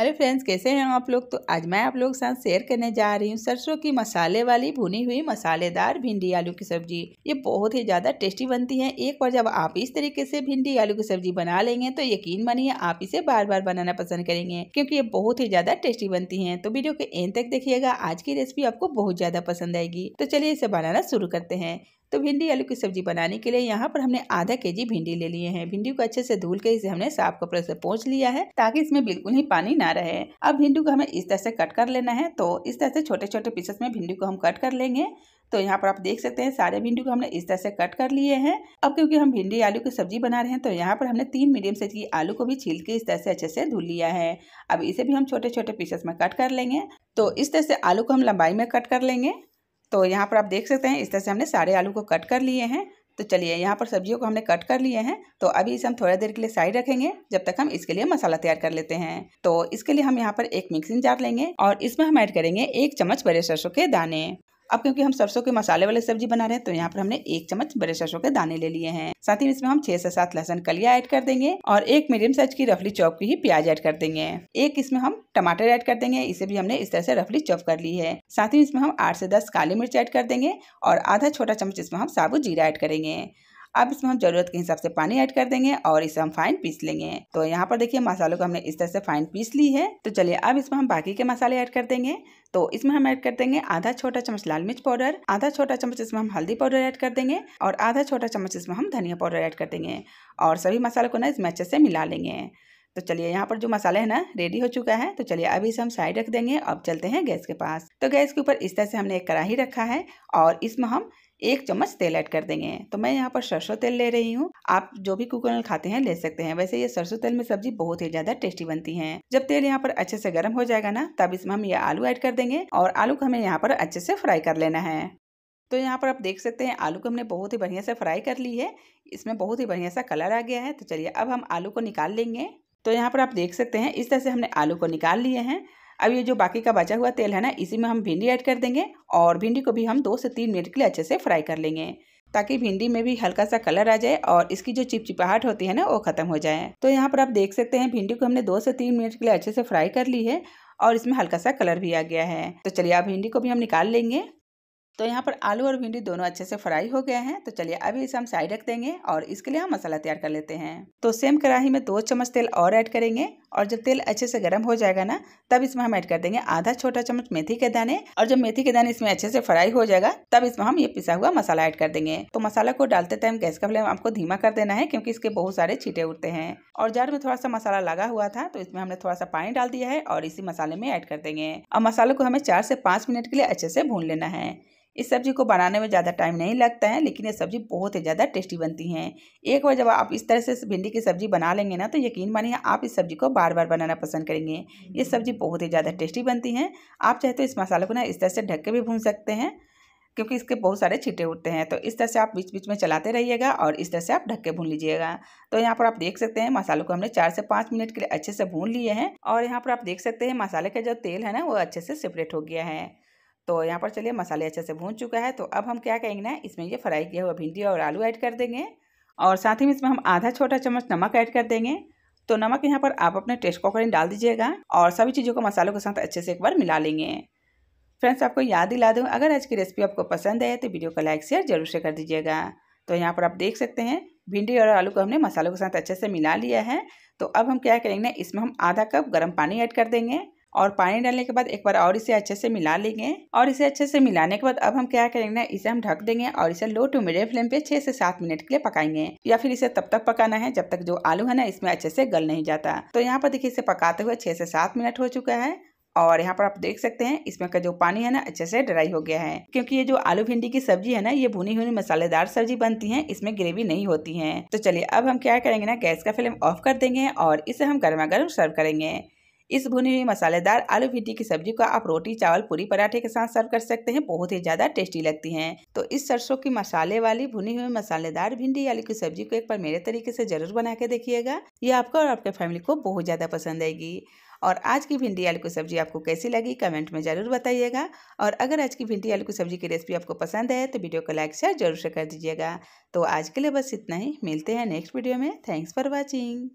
Hello friends कैसे हैं आप लोग तो आज मैं आप लोग के साथ शेयर करने जा रही हूँ सरसों की मसाले वाली भुनी हुई मसालेदार भिंडी आलू की सब्जी ये बहुत ही ज़्यादा टेस्टी बनती है एक बार जब आप इस तरीके से भिंडी आलू की सब्जी बना लेंगे तो यकीन मानिए आप इसे बार बार बनाना पसंद करेंगे क्योंकि ये बहुत ही ज़्यादा टेस्टी बनती है तो वीडियो के एंड तक देखिएगा आज की रेसिपी आपको बहुत ज़्यादा पसंद आएगी तो चलिए इसे बनाना शुरू करते हैं तो भिंडी आलू की सब्जी बनाने के लिए यहाँ पर हमने आधा के जी भिंडी ले लिए हैं भिंडी को अच्छे से धुल के इसे हमने साफ कपड़े से पोंछ लिया है ताकि इसमें बिल्कुल ही पानी ना रहे अब भिंडी को हमें इस तरह से कट कर लेना है तो इस तरह से छोटे छोटे पीसेस में भिंडी को हम कट कर लेंगे तो यहाँ पर आप देख सकते हैं सारे भिंडी को हमने इस तरह से कट कर लिए हैं अब क्योंकि हम भिंडी आलू की सब्जी बना रहे हैं तो यहाँ पर हमने तीन मीडियम साइज की आलू को भी छील के इस तरह से अच्छे से धुल लिया है अब इसे भी हम छोटे छोटे पीसेस में कट कर लेंगे तो इस तरह से आलू को हम लंबाई में कट कर लेंगे तो यहाँ पर आप देख सकते हैं इस तरह से हमने सारे आलू को कट कर लिए हैं तो चलिए यहाँ पर सब्जियों को हमने कट कर लिए हैं तो अभी इसे हम थोड़ा देर के लिए साइड रखेंगे जब तक हम इसके लिए मसाला तैयार कर लेते हैं तो इसके लिए हम यहाँ पर एक मिक्सिंग जार लेंगे और इसमें हम ऐड करेंगे एक चम्मच बड़े सरसों के दाने अब क्योंकि हम सरसों के मसाले वाले सब्जी बना रहे हैं तो यहाँ पर हमने एक चम्मच बड़े सरसों के दाने ले लिए हैं साथ ही इसमें हम छह से सात लहसन कलिया ऐड कर देंगे और एक मीडियम साइज की रफली चौप की ही प्याज ऐड कर देंगे एक इसमें हम टमाटर ऐड कर देंगे इसे भी हमने इस तरह से रफली चौप कर ली है साथ ही इसमें हम आठ से दस काली मिर्च ऐड कर देंगे और आधा छोटा चम्मच इसमें हम साबुत जीरा ऐड करेंगे अब इसमें हम ज़रूरत के हिसाब से पानी ऐड कर देंगे और इसे हम फाइन पीस लेंगे तो यहाँ पर देखिए मसालों को हमने इस तरह से फाइन पीस ली है तो चलिए अब इसमें हम बाकी के मसाले ऐड कर देंगे तो इसमें हम ऐड कर देंगे आधा छोटा चम्मच लाल मिर्च पाउडर आधा छोटा चम्मच इसमें हम हल्दी पाउडर ऐड कर देंगे और आधा छोटा चम्मच इसमें हम धनिया पाउडर ऐड कर देंगे और सभी मसालों को ना इसमें अच्छे से मिला लेंगे तो चलिए यहाँ पर जो मसाले है ना रेडी हो चुका है तो चलिए अभी इसे हम साइड रख देंगे अब चलते हैं गैस के पास तो गैस के ऊपर इस तरह से हमने एक कढ़ाई रखा है और इसमें हम एक चम्मच तेल ऐड कर देंगे तो मैं यहाँ पर सरसों तेल ले रही हूँ आप जो भी कुकर खाते हैं ले सकते हैं वैसे ये सरसों तेल में सब्जी बहुत ही ज्यादा टेस्टी बनती है जब तेल यहाँ पर अच्छे से गर्म हो जाएगा ना तब इसमें हम ये आलू ऐड कर देंगे और आलू को हमें यहाँ पर अच्छे से फ्राई कर लेना है तो यहाँ पर आप देख सकते हैं आलू को हमने बहुत ही बढ़िया से फ्राई कर ली है इसमें बहुत ही बढ़िया सा कलर आ गया है तो चलिए अब हम आलू को निकाल लेंगे तो यहाँ पर आप देख सकते हैं इस तरह से हमने आलू को निकाल लिए हैं अब ये जो बाकी का बचा हुआ तेल है ना इसी में हम भिंडी ऐड कर देंगे और भिंडी को भी हम दो से तीन मिनट के लिए अच्छे से फ्राई कर लेंगे ताकि भिंडी में भी हल्का सा कलर आ जाए और इसकी जो चिपचिपाहट होती है ना वो खत्म हो जाए तो यहाँ पर आप देख सकते हैं भिंडी को हमने दो से तीन मिनट के लिए अच्छे से फ्राई कर ली है और इसमें हल्का सा कलर भी आ गया है तो चलिए आप भिंडी को भी हम निकाल लेंगे तो यहाँ पर आलू और भिंडी दोनों अच्छे से फ्राई हो गए हैं तो चलिए अभी इसे हम साइड रख देंगे और इसके लिए हम मसाला तैयार कर लेते हैं तो सेम कढ़ाही में दो चम्मच तेल और ऐड करेंगे और जब तेल अच्छे से गर्म हो जाएगा ना तब इसमें हम ऐड कर देंगे आधा छोटा चम्मच मेथी के दाने और जब मेथी के दाने इसमें अच्छे से फ्राई हो जाएगा तब इसमें हम ये पिसा हुआ मसाला ऐड कर देंगे तो मसाला को डालते टाइम गैस का फ्लेम आपको धीमा कर देना है क्योंकि इसके बहुत सारे छीटे उठते हैं और जार में थोड़ा सा मसाला लगा हुआ था तो इसमें हमने थोड़ा सा पानी डाल दिया है और इसी मसाले में ऐड कर देंगे और मसाले को हमें चार से पाँच मिनट के लिए अच्छे से भून लेना है इस सब्ज़ी को बनाने में ज़्यादा टाइम नहीं लगता है लेकिन ये सब्ज़ी बहुत ही ज़्यादा टेस्टी बनती हैं एक बार जब आप इस तरह से भिंडी की सब्ज़ी बना लेंगे ना तो यकीन मानिए आप इस सब्ज़ी को बार बार बनाना पसंद करेंगे ये हम्म। सब्ज़ी बहुत ही ज़्यादा टेस्टी बनती है आप चाहे तो इस मसाले को ना इस तरह से ढक के भी भून सकते हैं क्योंकि इसके बहुत सारे छीटे उठते हैं तो इस तरह से आप बीच बीच में चलाते रहिएगा और इस तरह से आप ढक के भून लीजिएगा तो यहाँ पर आप देख सकते हैं मसालों को हमने चार से पाँच मिनट के लिए अच्छे से भून लिए हैं और यहाँ पर आप देख सकते हैं मसाले का जो तेल है ना वो अच्छे से सेपरेट हो गया है तो यहाँ पर चलिए मसाले अच्छे से भून चुका है तो अब हम क्या कहेंगे ना इसमें ये फ्राई किया हुआ भिंडी और आलू ऐड कर देंगे और साथ ही में इसमें हम आधा छोटा चम्मच नमक ऐड कर देंगे तो नमक यहाँ पर आप अपने टेस्ट को अकॉर्डिंग डाल दीजिएगा और सभी चीज़ों को मसालों के साथ अच्छे से एक बार मिला लेंगे फ्रेंड्स आपको याद दिला दूँ अगर आज की रेसिपी आपको पसंद है तो वीडियो को लाइक शेयर जरूर से कर दीजिएगा तो यहाँ पर आप देख सकते हैं भिंडी और आलू को हमने मसालों के साथ अच्छे से मिला लिया है तो अब हम क्या करेंगे इसमें हम आधा कप गर्म पानी ऐड कर देंगे और पानी डालने के बाद एक बार और इसे अच्छे से मिला लेंगे और इसे अच्छे से मिलाने के बाद अब हम क्या करेंगे ना इसे हम ढक देंगे और इसे लो टू मीडियम फ्लेम पे छह से सात मिनट के लिए पकाएंगे या फिर इसे तब तक पकाना है जब तक जो आलू है ना इसमें अच्छे से गल नहीं जाता तो यहाँ पर देखिए इसे पकाते हुए छह से सात मिनट हो चुका है और यहाँ पर आप देख सकते हैं इसमें का जो पानी है ना अच्छे से ड्राई हो गया है क्योंकि ये जो आलू भिंडी की सब्जी है ना ये भुनी हुई मसालेदार सब्जी बनती है इसमें ग्रेवी नहीं होती है तो चलिए अब हम क्या करेंगे ना गैस का फ्लेम ऑफ कर देंगे और इसे हम गर्मा गर्म सर्व करेंगे इस भुनी हुई मसालेदार आलू भिंडी की सब्जी को आप रोटी चावल पूरी पराठे के साथ सर्व कर सकते हैं बहुत ही ज्यादा टेस्टी लगती है तो इस सरसों की मसाले वाली भुनी हुई मसालेदार भिंडी आलू की सब्जी को एक बार मेरे तरीके से जरूर बना के देखिएगा ये आपको और आपके फैमिली को बहुत ज्यादा पसंद आएगी और आज की भिंडी आलू की सब्जी आपको कैसी लगी कमेंट में ज़रूर बताइएगा और अगर आज की भिंडी आलू की सब्जी की रेसिपी आपको पसंद है तो वीडियो को लाइक शेयर जरूर से कर दीजिएगा तो आज के लिए बस इतना ही मिलते हैं नेक्स्ट वीडियो में थैंक्स फॉर वॉचिंग